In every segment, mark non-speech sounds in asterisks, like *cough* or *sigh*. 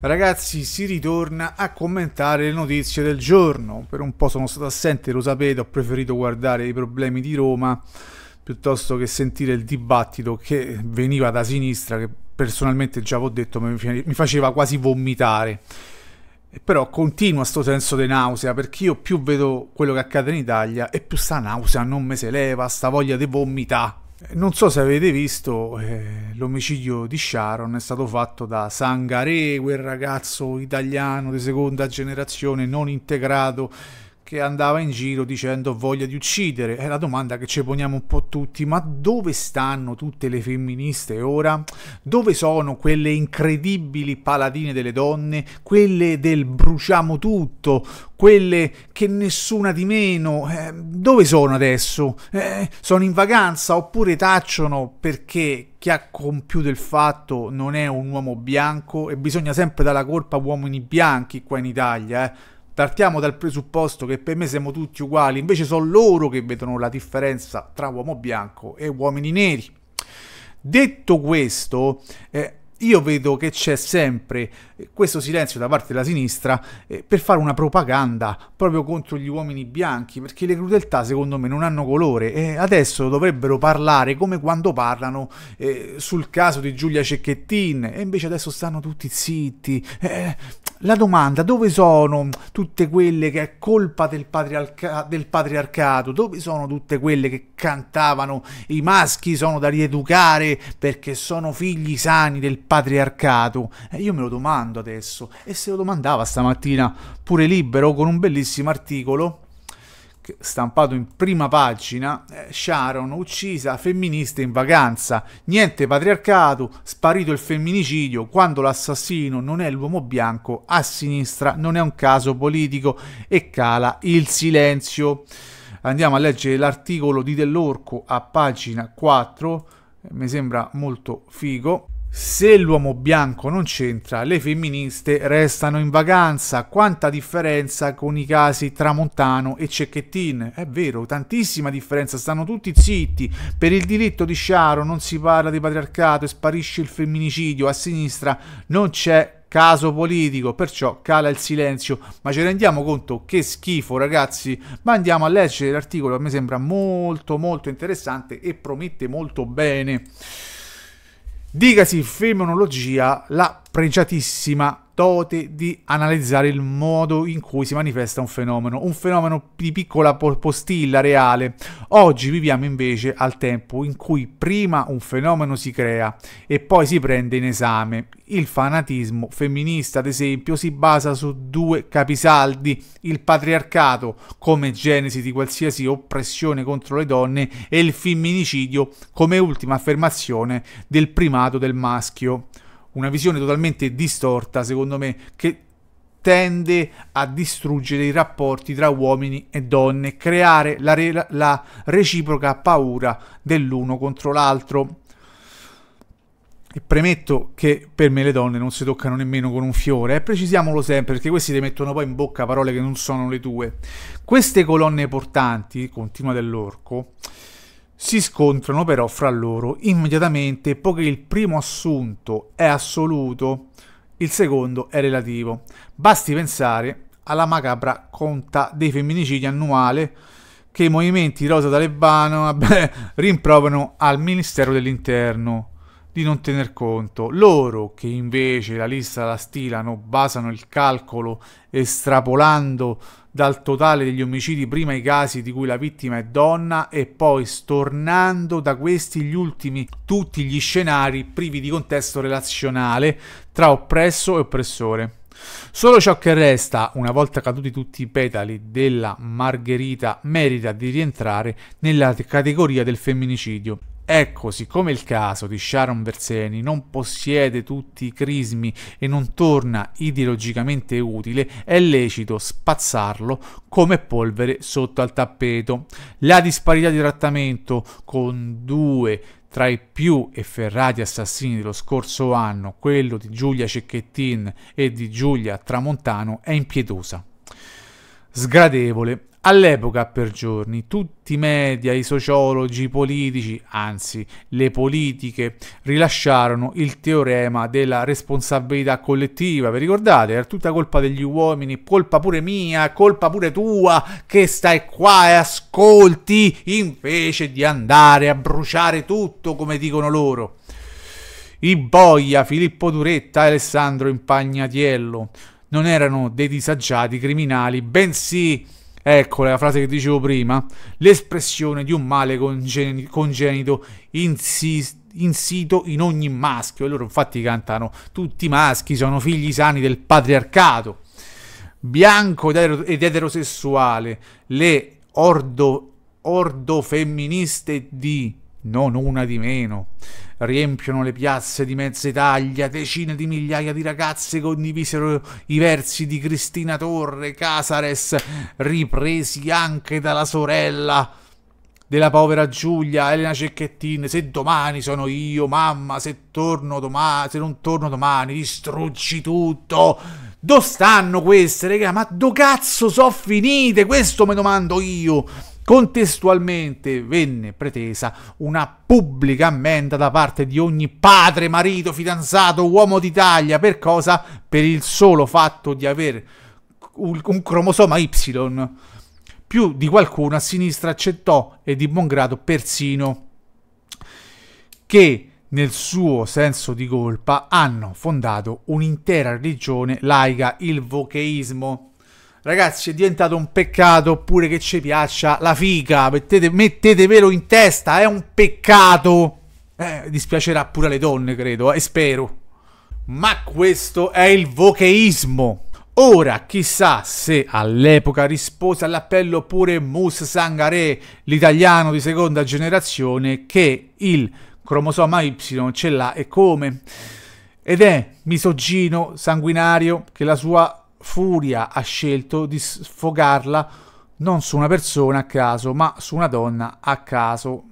Ragazzi, si ritorna a commentare le notizie del giorno. Per un po' sono stato assente, lo sapete, ho preferito guardare i problemi di Roma piuttosto che sentire il dibattito che veniva da sinistra, che personalmente già vi ho detto mi faceva quasi vomitare. Però continua questo senso di nausea, perché io più vedo quello che accade in Italia e più sta nausea non me se leva, sta voglia di vomitare. Non so se avete visto, eh, l'omicidio di Sharon è stato fatto da Sangare, quel ragazzo italiano di seconda generazione non integrato che andava in giro dicendo voglia di uccidere. È la domanda che ci poniamo un po' tutti, ma dove stanno tutte le femministe ora? Dove sono quelle incredibili paladine delle donne, quelle del bruciamo tutto, quelle che nessuna di meno? Eh, dove sono adesso? Eh, sono in vacanza oppure tacciono perché chi ha compiuto il fatto non è un uomo bianco e bisogna sempre dare la colpa a uomini bianchi qua in Italia, eh? partiamo dal presupposto che per me siamo tutti uguali, invece sono loro che vedono la differenza tra uomo bianco e uomini neri. Detto questo, eh, io vedo che c'è sempre eh, questo silenzio da parte della sinistra eh, per fare una propaganda proprio contro gli uomini bianchi, perché le crudeltà secondo me non hanno colore e adesso dovrebbero parlare come quando parlano eh, sul caso di Giulia Cecchettin e invece adesso stanno tutti zitti. Eh, la domanda dove sono tutte quelle che è colpa del, patriarca- del, patriarcato? Dove sono tutte quelle che cantavano i maschi sono da rieducare perché sono figli sani del patriarcato? Eh, io me lo domando adesso e se lo domandava stamattina pure libero con un bellissimo articolo stampato in prima pagina, eh, Sharon uccisa, femminista in vacanza, niente patriarcato, sparito il femminicidio, quando l'assassino non è l'uomo bianco, a sinistra non è un caso politico e cala il silenzio. Andiamo a leggere l'articolo di Dell'Orco a pagina 4, eh, mi sembra molto figo. Se l'uomo bianco non c'entra, le femministe restano in vacanza. Quanta differenza con i casi Tramontano e Cecchettin? È vero, tantissima differenza, stanno tutti zitti. Per il diritto di Sciaro non si parla di patriarcato e sparisce il femminicidio. A sinistra non c'è caso politico, perciò cala il silenzio. Ma ci rendiamo conto che schifo, ragazzi. Ma andiamo a leggere l'articolo, a me sembra molto molto interessante e promette molto bene. Dicasi femonologia, la pregiatissima dote di analizzare il modo in cui si manifesta un fenomeno, un fenomeno di piccola postilla reale. Oggi viviamo invece al tempo in cui prima un fenomeno si crea e poi si prende in esame. Il fanatismo femminista, ad esempio, si basa su due capisaldi, il patriarcato come genesi di qualsiasi oppressione contro le donne e il femminicidio come ultima affermazione del primato del maschio una visione totalmente distorta, secondo me, che tende a distruggere i rapporti tra uomini e donne, creare la, re- la reciproca paura dell'uno contro l'altro. E premetto che per me le donne non si toccano nemmeno con un fiore, eh? precisiamolo sempre perché questi ti mettono poi in bocca parole che non sono le tue. Queste colonne portanti, continua dell'orco, si scontrano però fra loro immediatamente poiché il primo assunto è assoluto, il secondo è relativo. Basti pensare alla macabra conta dei femminicidi annuale che i movimenti rosa talebano *laughs* rimproverano al Ministero dell'Interno di non tener conto. Loro che invece la lista la stilano, basano il calcolo estrapolando dal totale degli omicidi prima i casi di cui la vittima è donna e poi stornando da questi gli ultimi tutti gli scenari privi di contesto relazionale tra oppresso e oppressore. Solo ciò che resta, una volta caduti tutti i petali della Margherita, merita di rientrare nella categoria del femminicidio. Ecco, siccome il caso di Sharon Verseni non possiede tutti i crismi e non torna ideologicamente utile, è lecito spazzarlo come polvere sotto al tappeto. La disparità di trattamento con due tra i più efferrati assassini dello scorso anno, quello di Giulia Cecchettin e di Giulia Tramontano, è impietosa. Sgradevole All'epoca, per giorni, tutti i media, i sociologi, i politici, anzi le politiche, rilasciarono il teorema della responsabilità collettiva. Vi ricordate? Era tutta colpa degli uomini, colpa pure mia, colpa pure tua, che stai qua e ascolti invece di andare a bruciare tutto, come dicono loro. I Boia, Filippo Duretta e Alessandro Impagnatiello non erano dei disagiati criminali, bensì Ecco la frase che dicevo prima, l'espressione di un male congen congenito insiste insito in ogni maschio. E loro infatti cantano: Tutti i maschi sono figli sani del patriarcato. Bianco ed eterosessuale, le ordo, ordofemministe di non una di meno riempiono le piazze di mezza Italia, decine di migliaia di ragazze condivisero i versi di Cristina Torre Casares, ripresi anche dalla sorella della povera Giulia, Elena Cecchettin, se domani sono io, mamma, se torno domani, se non torno domani, distruggi tutto. Dove stanno queste, regà? Ma do cazzo so finite? Questo mi domando io. Contestualmente venne pretesa una pubblica ammenda da parte di ogni padre, marito, fidanzato, uomo d'Italia, per cosa? Per il solo fatto di avere un cromosoma Y. Più di qualcuno a sinistra accettò e di buon grado persino che nel suo senso di colpa hanno fondato un'intera religione laica, il vocheismo. Ragazzi, è diventato un peccato oppure che ci piaccia la figa. Mettete, mettetevelo in testa, è un peccato. Eh, dispiacerà pure alle donne, credo, e eh, spero. Ma questo è il vocheismo. Ora, chissà se all'epoca rispose all'appello pure Mus Sangare, l'italiano di seconda generazione, che il cromosoma Y ce l'ha e come. Ed è misogino sanguinario che la sua Furia ha scelto di sfogarla non su una persona a caso, ma su una donna a caso.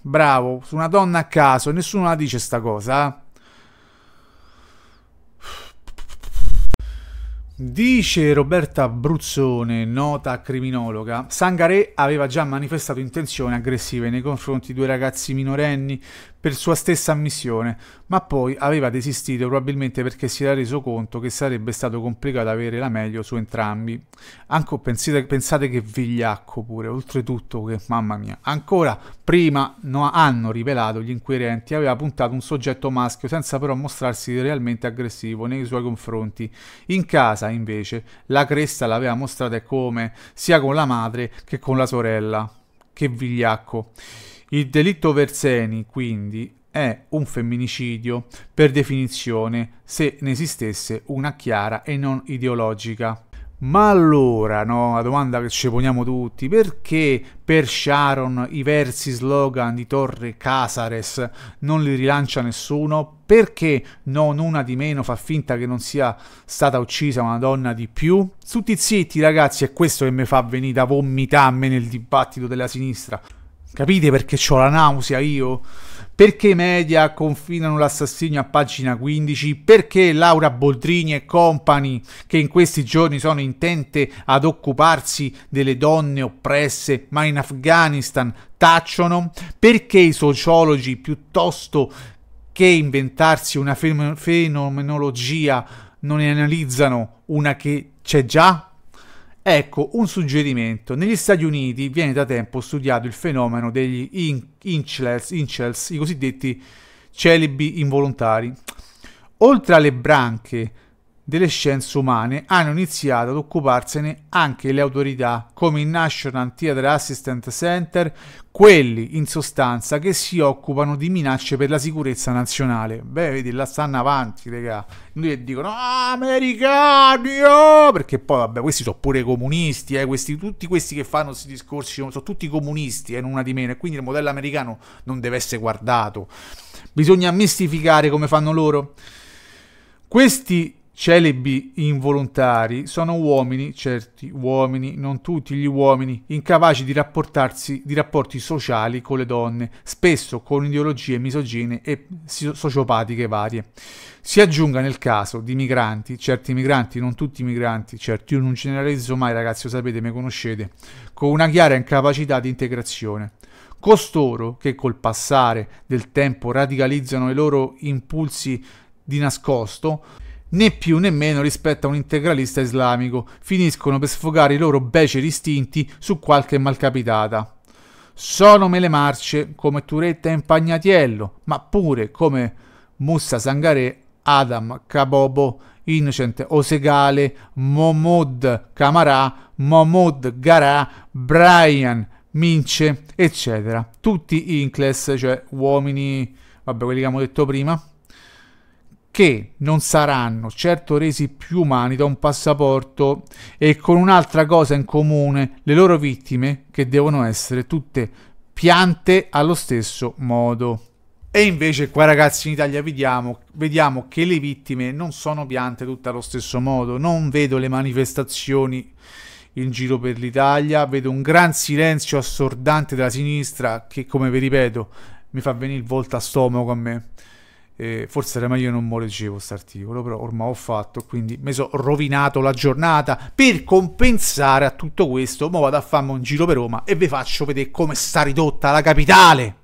Bravo, su una donna a caso, nessuno la dice sta cosa. Eh? Dice Roberta Bruzzone, nota criminologa, Sangare aveva già manifestato intenzioni aggressive nei confronti di due ragazzi minorenni per sua stessa ammissione, ma poi aveva desistito probabilmente perché si era reso conto che sarebbe stato complicato avere la meglio su entrambi. Anco pensate, pensate che vigliacco pure, oltretutto che mamma mia. Ancora prima no, hanno rivelato gli inquirenti aveva puntato un soggetto maschio senza però mostrarsi realmente aggressivo nei suoi confronti. In casa casa, invece, la cresta l'aveva mostrata come sia con la madre che con la sorella. Che vigliacco. Il delitto Verseni, quindi, è un femminicidio per definizione se ne esistesse una chiara e non ideologica ma allora, no, la domanda che ci poniamo tutti, perché per Sharon i versi slogan di Torre Casares non li rilancia nessuno? Perché non una di meno fa finta che non sia stata uccisa una donna di più? Tutti zitti ragazzi, è questo che mi fa venire a vomitare a me nel dibattito della sinistra. Capite perché ho la nausea io? Perché i media confinano l'assassinio a pagina 15? Perché Laura Boldrini e compagni, che in questi giorni sono intente ad occuparsi delle donne oppresse, ma in Afghanistan tacciono? Perché i sociologi, piuttosto che inventarsi una fenomenologia, non ne analizzano una che c'è già? Ecco, un suggerimento. Negli Stati Uniti viene da tempo studiato il fenomeno degli in- incels, incels, i cosiddetti celibi involontari. Oltre alle branche delle scienze umane hanno iniziato ad occuparsene anche le autorità come il National Theater Assistance Center, quelli in sostanza che si occupano di minacce per la sicurezza nazionale. Beh, vedi, là stanno avanti, raga. Noi dicono ah, americani, oh! perché poi vabbè, questi sono pure comunisti, eh, questi, tutti questi che fanno questi discorsi sono tutti comunisti, eh, non una di meno, e quindi il modello americano non deve essere guardato. Bisogna mistificare come fanno loro. Questi Celebri involontari sono uomini, certi uomini, non tutti gli uomini, incapaci di rapportarsi di rapporti sociali con le donne, spesso con ideologie misogine e sociopatiche varie. Si aggiunga nel caso di migranti, certi migranti, non tutti i migranti, certi io non generalizzo mai ragazzi, lo sapete, mi conoscete, con una chiara incapacità di integrazione. Costoro che col passare del tempo radicalizzano i loro impulsi di nascosto, né più né meno rispetto a un integralista islamico, finiscono per sfogare i loro beceri istinti su qualche malcapitata. Sono mele marce come Turetta e Impagnatiello, ma pure come Moussa Sangaré, Adam Kabobo, Innocent Osegale, Momod Camarà, Momod Garà, Brian Mince, eccetera. Tutti incles, cioè uomini, vabbè quelli che abbiamo detto prima, che non saranno certo resi più umani da un passaporto e con un'altra cosa in comune, le loro vittime che devono essere tutte piante allo stesso modo. E invece qua ragazzi in Italia vediamo, vediamo che le vittime non sono piante tutte allo stesso modo, non vedo le manifestazioni in giro per l'Italia, vedo un gran silenzio assordante della sinistra che come vi ripeto mi fa venire il volta a stomaco a me. Eh, forse era meglio non molecivo questo articolo, però ormai ho fatto, quindi mi sono rovinato la giornata. Per compensare a tutto questo, mo vado a farmi un giro per Roma e vi faccio vedere come sta ridotta la capitale.